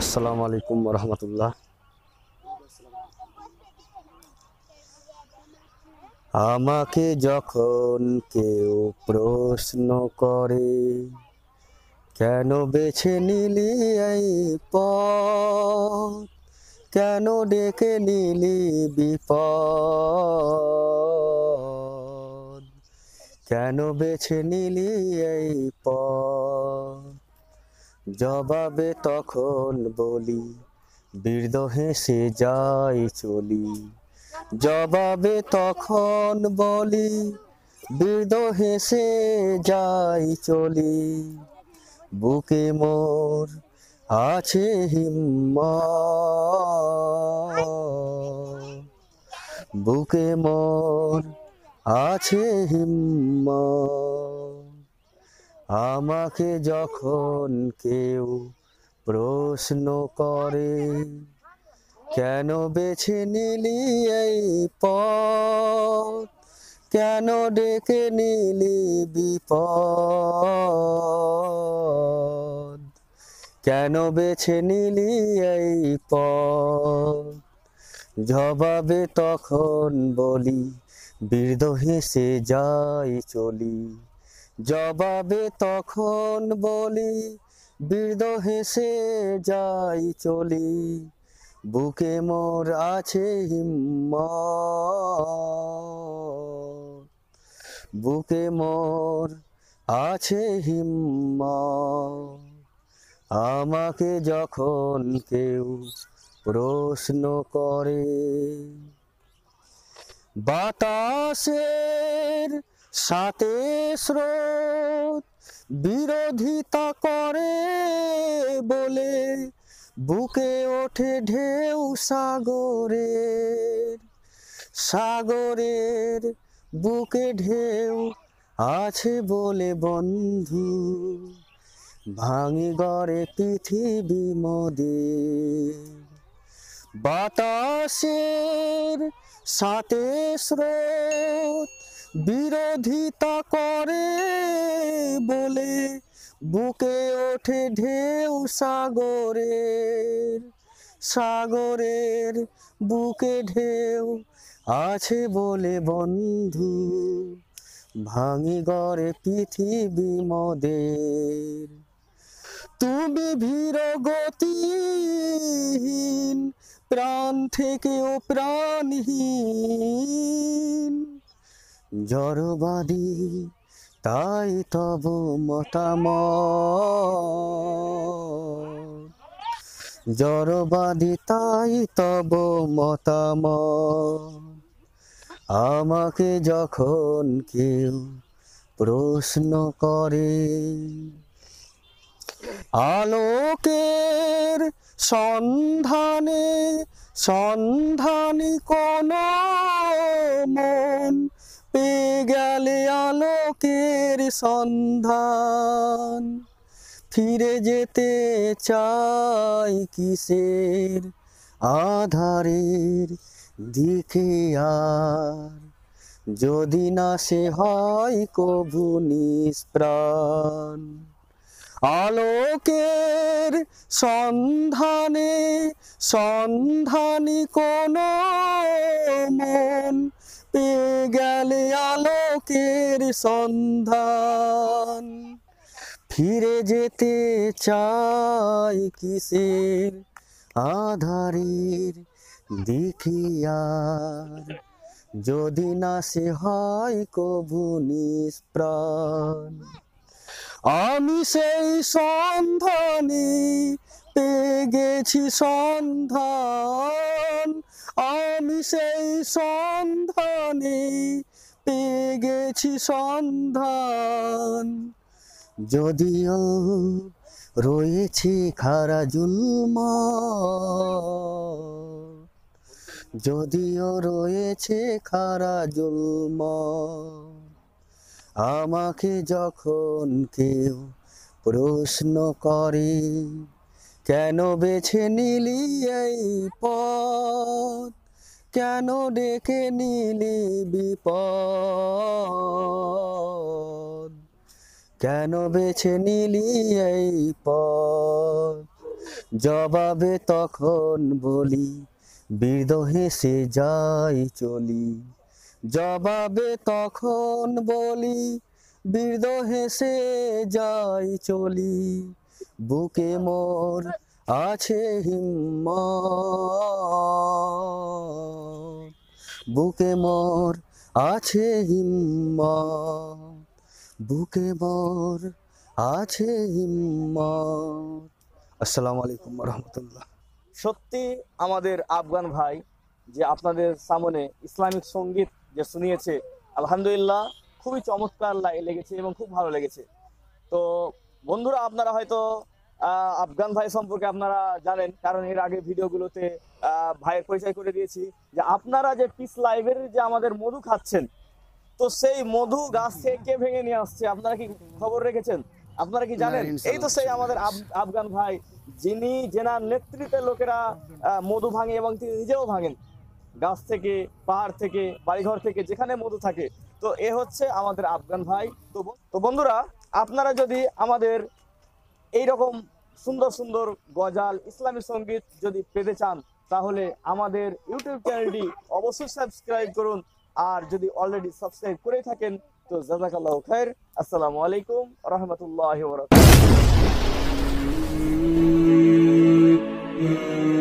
Assalamualaikum warahmatullah. Amake keu prosno kore. কেন বেছে নিলি এই পথ কেন ডেকে নিলি বিপদ কেন বেছে নিলি এই পথ জবাবে তখন বলি বীর্দ হেসে যাই চলি জবাবে তখন বলি বীর্দ হেসে যাই চলি বুকে মোর আছে হিম্ম বুকে মোর আছে হিম্ম আমাকে যখন কেউ প্রশ্ন করে কেন বেছে নিলি এই পথ কেন ডেকে নিলি বিপদ কেন বেছে নিলি এই পদ জবাবে তখন বলি বৃদ্ধ হেসে যাই চলি জবাবে তখন বলি বৃদ্ধ হেসে যাই চলি বুকে মোর আছে হিম্ম বুকে মোর আছে হিম্ম আমাকে যখন কেউ প্রশ্ন করে বাতাসের সাথে স্রোত বিরোধিতা করে বলে বুকে ওঠে ঢেউ সাগরের সাগরের বুকে ঢেউ আছে বলে বন্ধু ভাঙি গড়ে পৃথিবী মদে বাতাসের সাথে স্রোত বিরোধিতা করে বলে বুকে ওঠে ঢেউ সাগরের সাগরের বুকে ঢেউ আছে বলে বন্ধু ভাঙি গড়ে পৃথিবী মদের তুমি ভীর গতিহীন প্রাণ থেকেও প্রাণহীন জড়বাদী তাই তবু মতাম জড়বাদী তাই তব মতাম আমাকে যখন কেউ প্রশ্ন করে আলোকের সন্ধানে সন্ধানী কোন মন পেয়ে গেলে আলোকের সন্ধান ফিরে যেতে চাই কিসের আধারের দিকে আর যদি না সে হয় কভু নিষ্প্রাণ আলোকের সন্ধানে সন্ধানী কোন মন পেয়ে গেলে আলোকের সন্ধান ফিরে যেতে চাই কিসের আধারের দেখিয়ার যদি না সে হয় কবু নিষ্প্রাণ আমি সেই সন্ধানী পেয়ে গেছি সন্ধান আমি সেই সন্ধানে পেয়ে গেছি সন্ধান যদিও রয়েছে খারা জুলম যদিও রয়েছে খারা জুলম আমাকে যখন কেউ প্রশ্ন করে কেন বেছে নিলি এই পথ কেন ডেকে নিলি বিপদ কেন বেছে নিলি এই পথ জবাবে তখন বলি বিরদহে হেসে যাই চলি জবাবে তখন বলি বিরদহে হেসে যাই চলি বুকে মোর আছে হিম্ম বুকে মোর আছে হিম্ম বুকে মোর আছে হিম্ম আসসালামু আলাইকুম রহমতুল্লাহ সত্যি আমাদের আফগান ভাই যে আপনাদের সামনে ইসলামিক সঙ্গীত যে শুনিয়েছে আলহামদুলিল্লাহ খুবই চমৎকার লেগেছে এবং খুব ভালো লেগেছে তো বন্ধুরা আপনারা হয়তো আফগান ভাই সম্পর্কে আপনারা জানেন কারণ এর আগে ভিডিওগুলোতে ভাইয়ের পরিচয় করে দিয়েছি যে আপনারা যে পিস লাইভের যে আমাদের মধু খাচ্ছেন তো সেই মধু গাছ থেকে কে ভেঙে নিয়ে আসছে আপনারা কি খবর রেখেছেন আপনারা কি জানেন এই তো সেই আমাদের আফগান ভাই যিনি জেনার নেতৃত্বে লোকেরা মধু ভাঙে এবং তিনি নিজেও ভাঙেন গাছ থেকে পাহাড় থেকে বাড়িঘর থেকে যেখানে মধু থাকে তো এ হচ্ছে আমাদের আফগান ভাই তো বন্ধুরা আপনারা যদি আমাদের এই রকম সুন্দর সুন্দর গজাল ইসলামী সঙ্গীত যদি পেতে চান তাহলে আমাদের ইউটিউব চ্যানেলটি অবশ্যই সাবস্ক্রাইব করুন আর যদি অলরেডি সাবস্ক্রাইব করে থাকেন তো জাজাকাল্লাহ খায়ের আসসালামু আলাইকুম রহমতুল্লাহ বরকাত